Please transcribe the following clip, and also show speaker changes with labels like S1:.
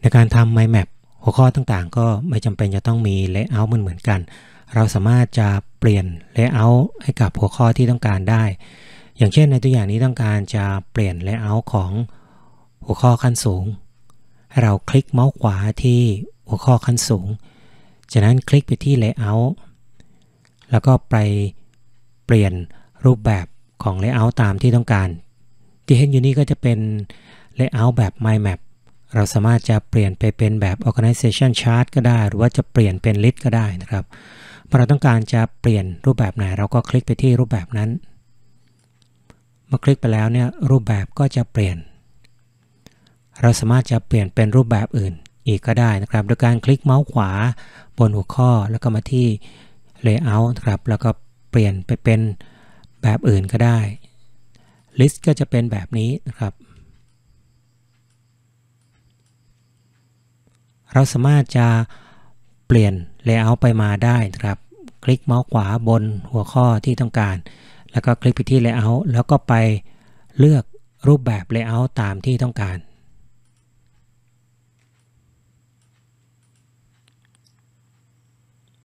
S1: ในการทำ mind map หัวข้อต่างๆ ก็ไม่จำเป็นจะต้องมี layout เหมือนกัน เราสามารถจะเปลี่ยน layout ให้กับหัวข้อที่ต้องการได้ อย่างเช่นในตัวอย่างนี้ต้องการจะเปลี่ยน layout ของหัวข้อขั้นสูงให้เราคลิกเมาส์ขวาที่หัวข้อขั้นสูง จากนั้นคลิกไปที่ layout แล้วก็ไปเปลี่ยนรูปแบบของ layout ตามที่ต้องการ ที่เห็นอยู่นี้ก็จะเป็น layout แบบ mind map เราสามารถจะเปลี่ยนไปเป็นแบบ organization chart ก็ได้ หรือว่าจะเปลี่ยนเป็น list ก็ได้นะครับเมื่อเราต้องการจะเปลี่ยนรูปแบบไหน เราก็คลิกไปที่รูปแบบนั้น เมื่อคลิกไปแล้วเนี่ยรูปแบบก็จะเปลี่ยน เราสามารถจะเปลี่ยนเป็นรูปแบบอื่นอีกก็ได้นะครับ โดยการคลิกเมาส์ขวาบนหัวข้อแล้วก็มาที่ layout ครับ แล้วก็เปลี่ยนไปเป็นแบบอื่นก็ได้ list ก็จะเป็นแบบนี้นะครับเราสามารถจะเปลี่ยนเลเยอร์ไปมาได้นะครับ คลิกเมาส์ขวาบนหัวข้อที่ต้องการ แล้วก็คลิกไปที่เลเยอร์แล้วก็ไปเลือกรูปแบบเลเยอร์ตามที่ต้องการ